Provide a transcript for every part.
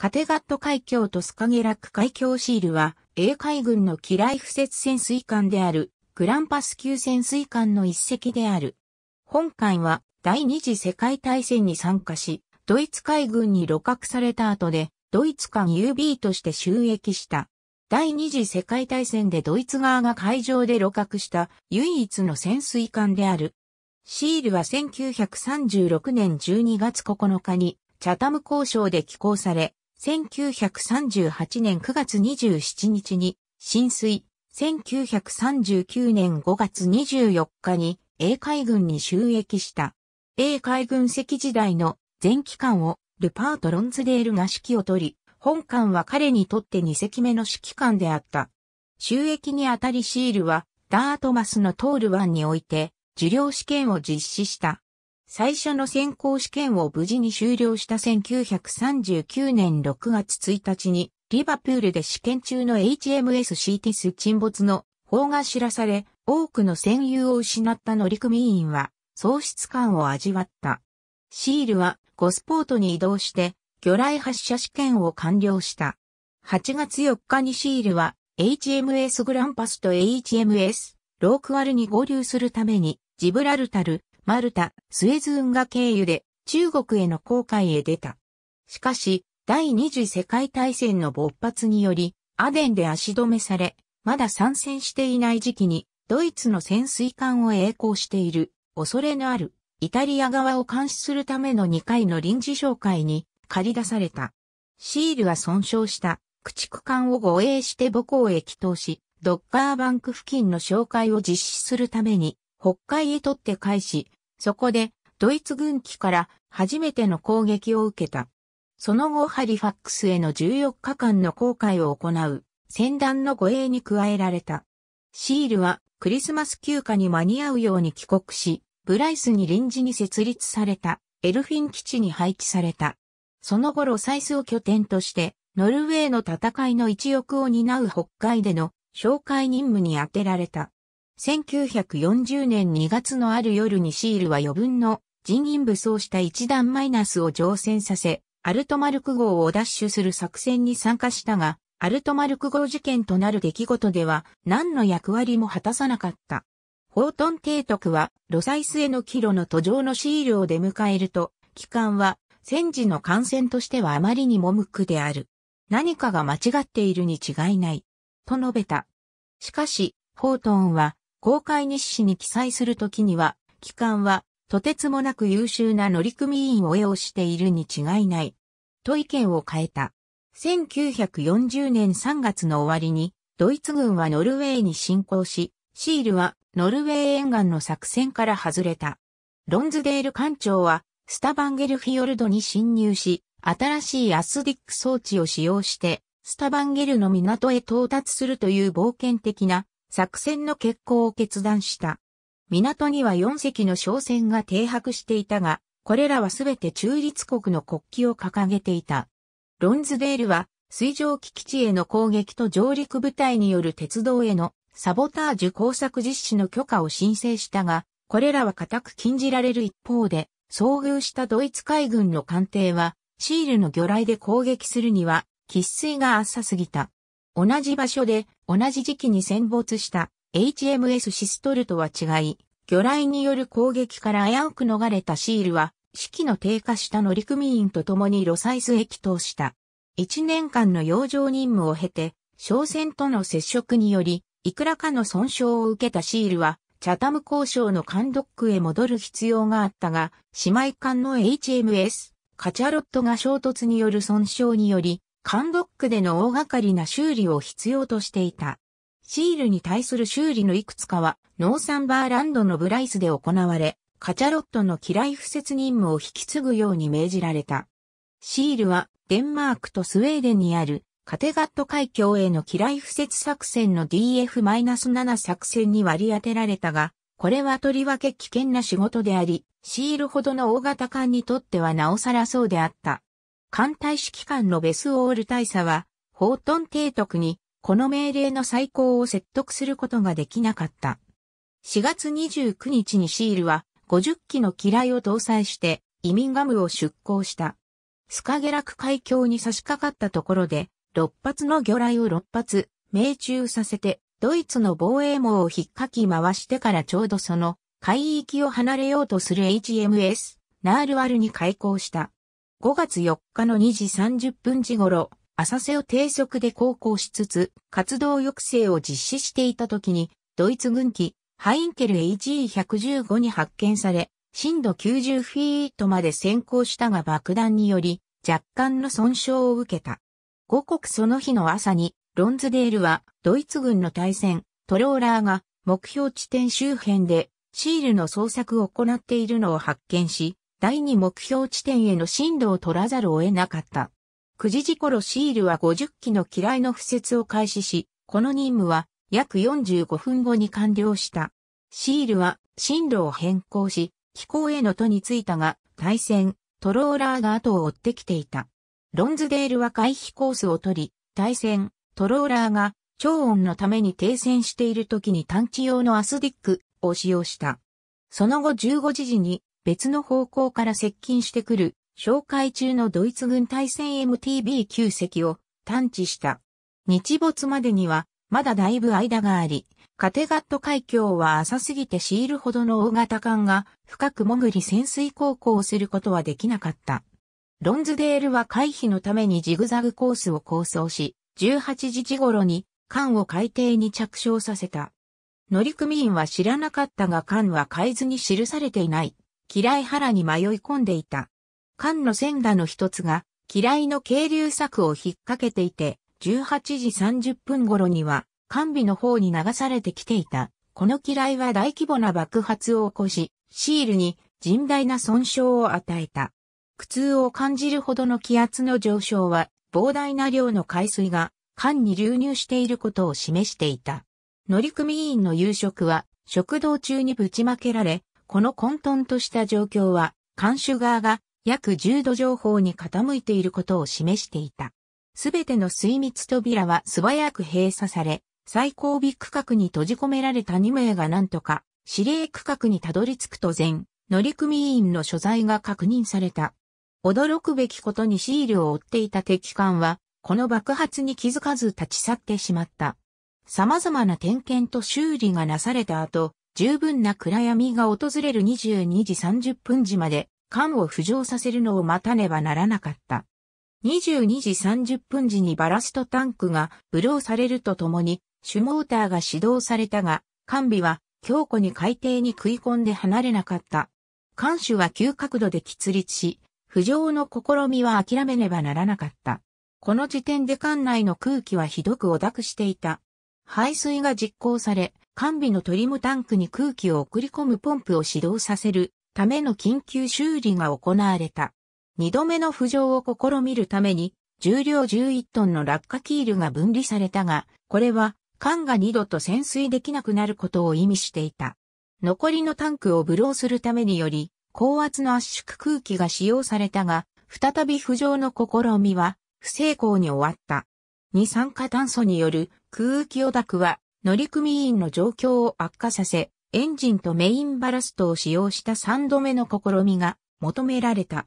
カテガット海峡とスカゲラック海峡シールは、英海軍の機雷敷設潜水艦である、グランパス級潜水艦の一隻である。本艦は、第二次世界大戦に参加し、ドイツ海軍に露獲された後で、ドイツ艦 UB として収益した。第二次世界大戦でドイツ側が海上で露獲した唯一の潜水艦である。シールは1936年12月9日にチャタム交渉で寄港され、1938年9月27日に浸水、1939年5月24日に英海軍に収益した。英海軍石時代の前期間をルパート・ロンズデールが指揮を取り、本艦は彼にとって2隻目の指揮官であった。収益にあたりシールはダートマスのトール湾において受領試験を実施した。最初の選考試験を無事に終了した1939年6月1日に、リバプールで試験中の HMS シーティス沈没の法が知らされ、多くの戦友を失った乗組員は、喪失感を味わった。シールは、ゴスポートに移動して、魚雷発射試験を完了した。8月4日にシールは、HMS グランパスと HMS ロークワルに合流するために、ジブラルタル、マルタ、スエズ運河経由で中国への航海へ出た。しかし、第二次世界大戦の勃発により、アデンで足止めされ、まだ参戦していない時期に、ドイツの潜水艦を栄光している、恐れのある、イタリア側を監視するための2回の臨時紹介に、借り出された。シールは損傷した、駆逐艦を護衛して母港へ帰投し、ドッカーバンク付近の紹介を実施するために、北海へとって返し、そこで、ドイツ軍機から初めての攻撃を受けた。その後ハリファックスへの14日間の航海を行う、船団の護衛に加えられた。シールはクリスマス休暇に間に合うように帰国し、ブライスに臨時に設立されたエルフィン基地に配置された。その後ロサイスを拠点として、ノルウェーの戦いの一翼を担う北海での紹介任務に充てられた。1940年2月のある夜にシールは余分の人員武装した一段マイナスを乗船させ、アルトマルク号を奪取する作戦に参加したが、アルトマルク号事件となる出来事では何の役割も果たさなかった。ホートン提督は、ロサイスへの帰路の途上のシールを出迎えると、機関は、戦時の感染としてはあまりにも無垢である。何かが間違っているに違いない。と述べた。しかし、ホートンは、公開日誌に記載するときには、機関は、とてつもなく優秀な乗組員を得をしているに違いない。と意見を変えた。1940年3月の終わりに、ドイツ軍はノルウェーに侵攻し、シールはノルウェー沿岸の作戦から外れた。ロンズデール艦長は、スタバンゲルフィヨルドに侵入し、新しいアスディック装置を使用して、スタバンゲルの港へ到達するという冒険的な作戦の決行を決断した。港には4隻の商船が停泊していたが、これらはすべて中立国の国旗を掲げていた。ロンズデールは、水上機基地への攻撃と上陸部隊による鉄道へのサボタージュ工作実施の許可を申請したが、これらは固く禁じられる一方で、遭遇したドイツ海軍の艦艇は、シールの魚雷で攻撃するには、喫水が浅すぎた。同じ場所で同じ時期に戦没した HMS シストルとは違い、魚雷による攻撃から危うく逃れたシールは、士気の低下した乗組員と共にロサイズへ帰投した。1年間の養生任務を経て、商船との接触により、いくらかの損傷を受けたシールは、チャタム交渉のカンドックへ戻る必要があったが、姉妹艦の HMS、カチャロットが衝突による損傷により、カンドックでの大掛かりな修理を必要としていた。シールに対する修理のいくつかは、ノーサンバーランドのブライスで行われ、カチャロットの機雷敷設任務を引き継ぐように命じられた。シールは、デンマークとスウェーデンにある、カテガット海峡への機雷敷設作戦の DF-7 作戦に割り当てられたが、これはとりわけ危険な仕事であり、シールほどの大型艦にとってはなおさらそうであった。艦隊指揮官のベスオール大佐は、ホートン提督に、この命令の再行を説得することができなかった。4月29日にシールは、50機の機雷を搭載して、移民ガムを出港した。スカゲラク海峡に差し掛かったところで、6発の魚雷を6発、命中させて、ドイツの防衛網を引っかき回してからちょうどその海域を離れようとする HMS、ナールワルに開港した。5月4日の2時30分時頃、浅瀬を低速で航行しつつ、活動抑制を実施していた時に、ドイツ軍機、ハインケル HE115 に発見され、震度90フィートまで先行したが爆弾により、若干の損傷を受けた。五国その日の朝に、ロンズデールは、ドイツ軍の対戦、トローラーが、目標地点周辺で、シールの捜索を行っているのを発見し、第2目標地点への進路を取らざるを得なかった。9時時頃シールは50機の機雷の布設を開始し、この任務は約45分後に完了した。シールは進路を変更し、気候への都に着いたが、対戦、トローラーが後を追ってきていた。ロンズデールは回避コースを取り、対戦、トローラーが超音のために停戦している時に探知用のアスディックを使用した。その後15時時に別の方向から接近してくる、紹介中のドイツ軍対戦 MTB 9隻を探知した。日没までには、まだだいぶ間があり、カテガット海峡は浅すぎてシールほどの大型艦が深く潜り潜水航行をすることはできなかった。ロンズデールは回避のためにジグザグコースを構想し、18時頃に艦を海底に着床させた。乗組員は知らなかったが艦は海図に記されていない。嫌い原に迷い込んでいた。艦の線画の一つが、嫌いの渓流策を引っ掛けていて、18時30分頃には、艦尾の方に流されてきていた。この嫌いは大規模な爆発を起こし、シールに甚大な損傷を与えた。苦痛を感じるほどの気圧の上昇は、膨大な量の海水が艦に流入していることを示していた。乗組員の夕食は、食堂中にぶちまけられ、この混沌とした状況は、監守側が約10度情報に傾いていることを示していた。すべての水密扉は素早く閉鎖され、最後尾区画に閉じ込められた2名が何とか、指令区画にたどり着くと前、乗組員の所在が確認された。驚くべきことにシールを追っていた敵艦は、この爆発に気づかず立ち去ってしまった。様々な点検と修理がなされた後、十分な暗闇が訪れる22時30分時まで、艦を浮上させるのを待たねばならなかった。22時30分時にバラストタンクがブローされるとともに、シュモーターが始動されたが、艦尾は強固に海底に食い込んで離れなかった。艦首は急角度で喫立し、浮上の試みは諦めねばならなかった。この時点で艦内の空気はひどく汚くしていた。排水が実行され、完備のトリムタンクに空気を送り込むポンプを始動させるための緊急修理が行われた。二度目の浮上を試みるために、重量11トンの落下キールが分離されたが、これは缶が二度と潜水できなくなることを意味していた。残りのタンクをブローするためにより、高圧の圧縮空気が使用されたが、再び浮上の試みは不成功に終わった。二酸化炭素による空気汚濁は乗組員の状況を悪化させ、エンジンとメインバラストを使用した3度目の試みが求められた。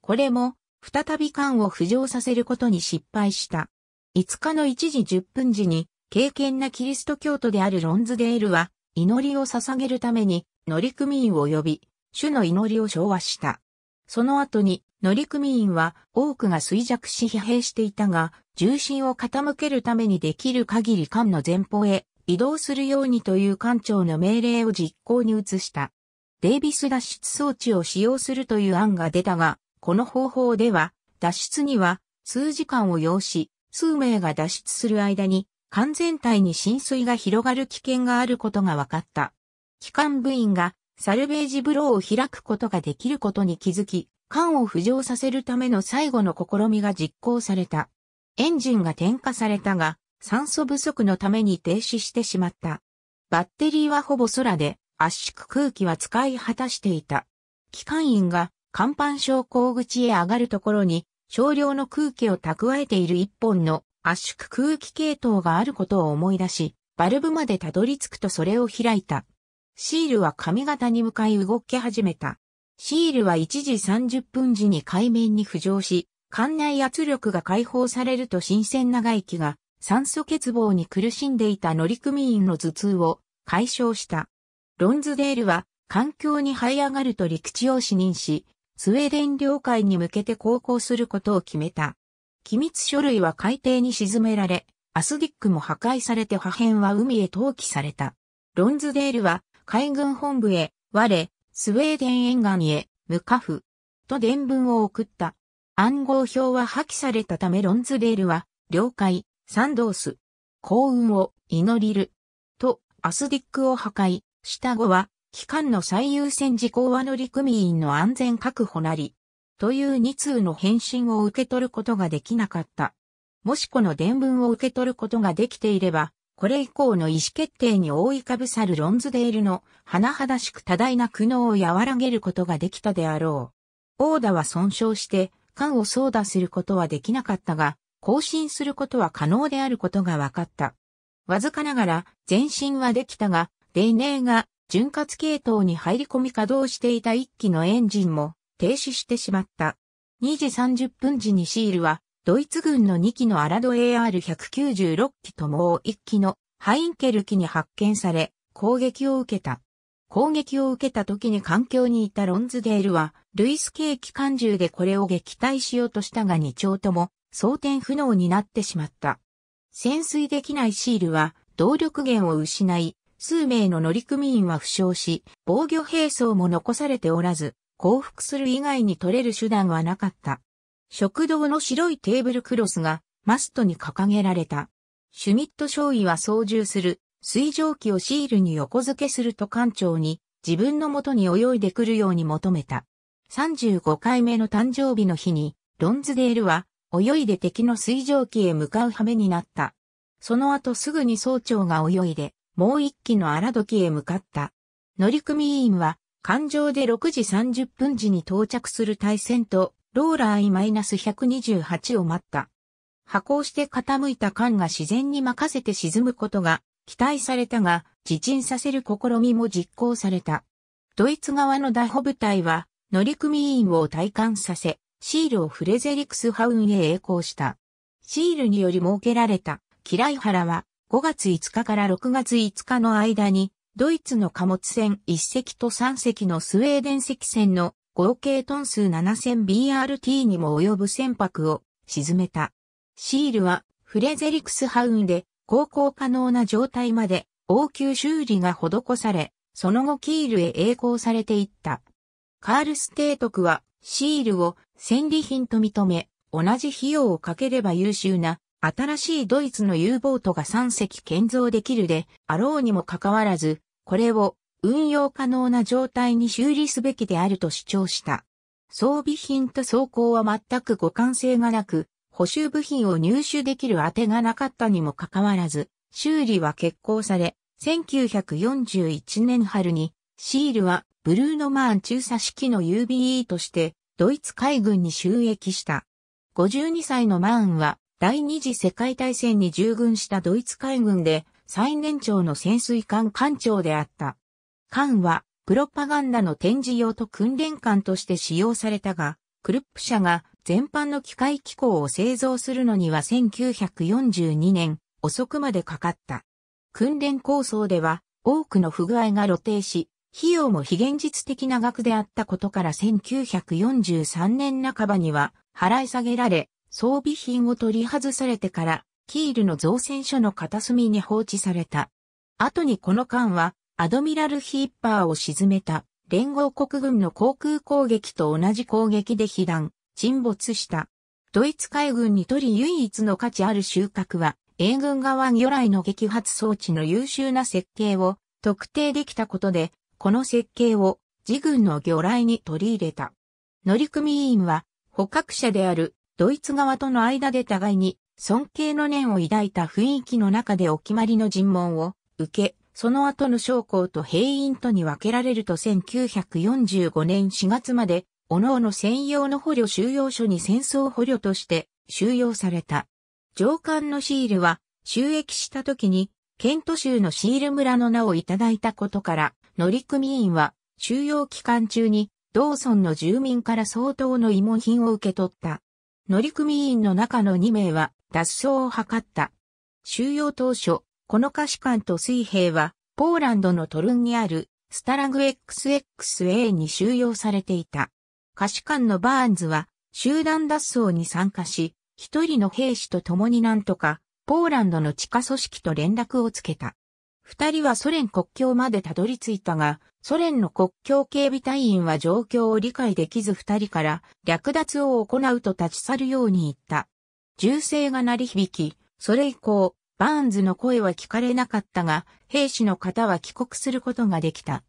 これも、再び艦を浮上させることに失敗した。5日の1時10分時に、敬虔なキリスト教徒であるロンズデールは、祈りを捧げるために、乗組員を呼び、主の祈りを昭和した。その後に、乗組員は多くが衰弱し疲弊していたが、重心を傾けるためにできる限り艦の前方へ移動するようにという艦長の命令を実行に移した。デイビス脱出装置を使用するという案が出たが、この方法では、脱出には数時間を要し、数名が脱出する間に、艦全体に浸水が広がる危険があることが分かった。機関部員がサルベージブローを開くことができることに気づき、艦を浮上させるための最後の試みが実行された。エンジンが点火されたが、酸素不足のために停止してしまった。バッテリーはほぼ空で圧縮空気は使い果たしていた。機関員が甲板昇降口へ上がるところに少量の空気を蓄えている一本の圧縮空気系統があることを思い出し、バルブまでたどり着くとそれを開いた。シールは髪型に向かい動き始めた。シールは1時30分時に海面に浮上し、艦内圧力が解放されると新鮮な外気が酸素欠乏に苦しんでいた乗組員の頭痛を解消した。ロンズデールは環境に這い上がると陸地を視認し、スウェーデン領海に向けて航行することを決めた。機密書類は海底に沈められ、アスディックも破壊されて破片は海へ投棄された。ロンズデールは海軍本部へ、我、スウェーデン沿岸へ、無家父、と伝文を送った。暗号表は破棄されたためロンズデールは、領海、サンドース、幸運を祈りる。と、アスディックを破壊下た後は、機関の最優先事項は乗組員の安全確保なり、という2通の返信を受け取ることができなかった。もしこの伝文を受け取ることができていれば、これ以降の意思決定に覆いかぶさるロンズデールの甚だしく多大な苦悩を和らげることができたであろう。オーダは損傷して、艦を操舵することはできなかったが、更新することは可能であることが分かった。わずかながら前進はできたが、レイネーが潤滑系統に入り込み稼働していた1機のエンジンも停止してしまった。2時30分時にシールはドイツ軍の2機のアラド AR196 機ともう1機のハインケル機に発見され攻撃を受けた。攻撃を受けた時に環境にいたロンズデールは、ルイス系機関銃でこれを撃退しようとしたが2丁とも装填不能になってしまった。潜水できないシールは動力源を失い、数名の乗組員は負傷し、防御兵装も残されておらず、降伏する以外に取れる手段はなかった。食堂の白いテーブルクロスがマストに掲げられた。シュミット少尉は操縦する水蒸気をシールに横付けすると艦長に自分の元に泳いでくるように求めた。35回目の誕生日の日に、ロンズデールは泳いで敵の水蒸気へ向かう羽目になった。その後すぐに総長が泳いで、もう一機の荒時へ向かった。乗組員は、艦上で6時30分時に到着する対戦と、ローラー I-128 を待った。破航して傾いた艦が自然に任せて沈むことが期待されたが、自沈させる試みも実行された。ドイツ側のダホ部隊は、乗組員を体感させ、シールをフレゼリクスハウンへ栄光した。シールにより設けられた、キライハラは、5月5日から6月5日の間に、ドイツの貨物船1隻と3隻のスウェーデン隻船の合計トン数 7000BRT にも及ぶ船舶を沈めた。シールはフレゼリクスハウンで航行可能な状態まで応急修理が施され、その後キールへ栄光されていった。カールステートクはシールを戦利品と認め、同じ費用をかければ優秀な新しいドイツの U ボートが3隻建造できるであろうにもかかわらず、これを運用可能な状態に修理すべきであると主張した。装備品と装甲は全く互換性がなく、補修部品を入手できる当てがなかったにもかかわらず、修理は決行され、1941年春に、シールはブルーノマーン中佐式の UBE としてドイツ海軍に収益した。52歳のマーンは、第二次世界大戦に従軍したドイツ海軍で、最年長の潜水艦艦長であった。艦は、プロパガンダの展示用と訓練艦として使用されたが、クルップ社が全般の機械機構を製造するのには1942年遅くまでかかった。訓練構想では多くの不具合が露呈し、費用も非現実的な額であったことから1943年半ばには払い下げられ、装備品を取り外されてから、キールの造船所の片隅に放置された。後にこの艦は、アドミラルヒッパーを沈めた、連合国軍の航空攻撃と同じ攻撃で被弾、沈没した。ドイツ海軍にとり唯一の価値ある収穫は、英軍側魚雷の撃発装置の優秀な設計を特定できたことで、この設計を自軍の魚雷に取り入れた。乗組員は捕獲者であるドイツ側との間で互いに尊敬の念を抱いた雰囲気の中でお決まりの尋問を受け、その後の将校と兵員とに分けられると1945年4月まで、各々専用の捕虜収容所に戦争捕虜として収容された。上官のシールは収益した時に、ケント州のシール村の名をいただいたことから、乗組員は収容期間中に同村の住民から相当の慰問品を受け取った。乗組員の中の2名は脱走を図った。収容当初、この歌詞官と水兵はポーランドのトルンにあるスタラグ XXA に収容されていた。歌詞官のバーンズは集団脱走に参加し、一人の兵士と共になんとかポーランドの地下組織と連絡をつけた。二人はソ連国境までたどり着いたが、ソ連の国境警備隊員は状況を理解できず二人から略奪を行うと立ち去るように言った。銃声が鳴り響き、それ以降、バーンズの声は聞かれなかったが、兵士の方は帰国することができた。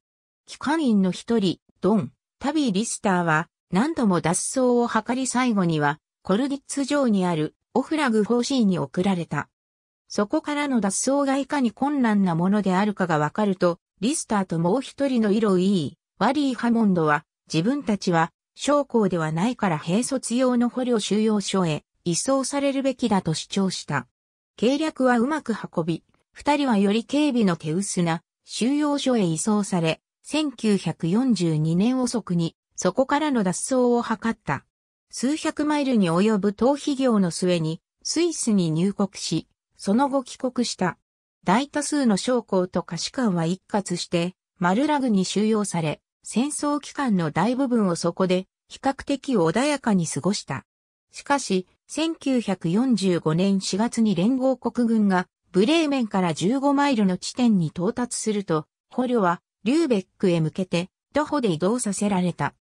機関員の一人、ドン、タビー・リスターは、何度も脱走を図り最後には、コルディッツ城にあるオフラグ・フォーシーに送られた。そこからの脱走がいかに困難なものであるかがわかると、リスターともう一人の色いい、ワリー・ハモンドは、自分たちは、将校ではないから兵卒用の捕虜収容所へ移送されるべきだと主張した。計略はうまく運び、二人はより警備の手薄な収容所へ移送され、1942年遅くにそこからの脱走を図った。数百マイルに及ぶ逃避業の末にスイスに入国し、その後帰国した。大多数の将校と歌士官は一括して、マルラグに収容され、戦争期間の大部分をそこで、比較的穏やかに過ごした。しかし、1945年4月に連合国軍が、ブレーメンから15マイルの地点に到達すると、捕虜は、リューベックへ向けて、徒歩で移動させられた。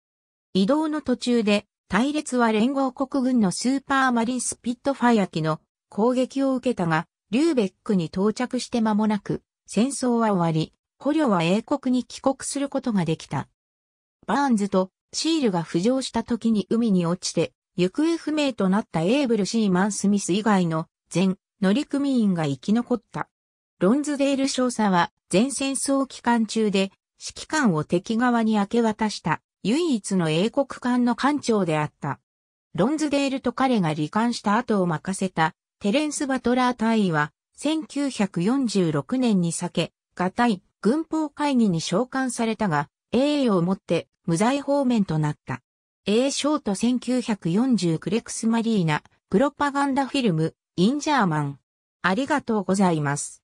移動の途中で、隊列は連合国軍のスーパーマリンスピットファイア機の攻撃を受けたが、リューベックに到着して間もなく、戦争は終わり、捕虜は英国に帰国することができた。バーンズとシールが浮上した時に海に落ちて、行方不明となったエーブル・シーマン・スミス以外の全乗組員が生き残った。ロンズデール少佐は全戦争期間中で指揮官を敵側に明け渡した唯一の英国艦の艦長であった。ロンズデールと彼が罹患した後を任せたテレンス・バトラー大尉は、1946年に避け、ガタイ、軍法会議に召喚されたが、栄誉をもって無罪方面となった。A ショート1940クレクスマリーナ、プロパガンダフィルム、インジャーマン。ありがとうございます。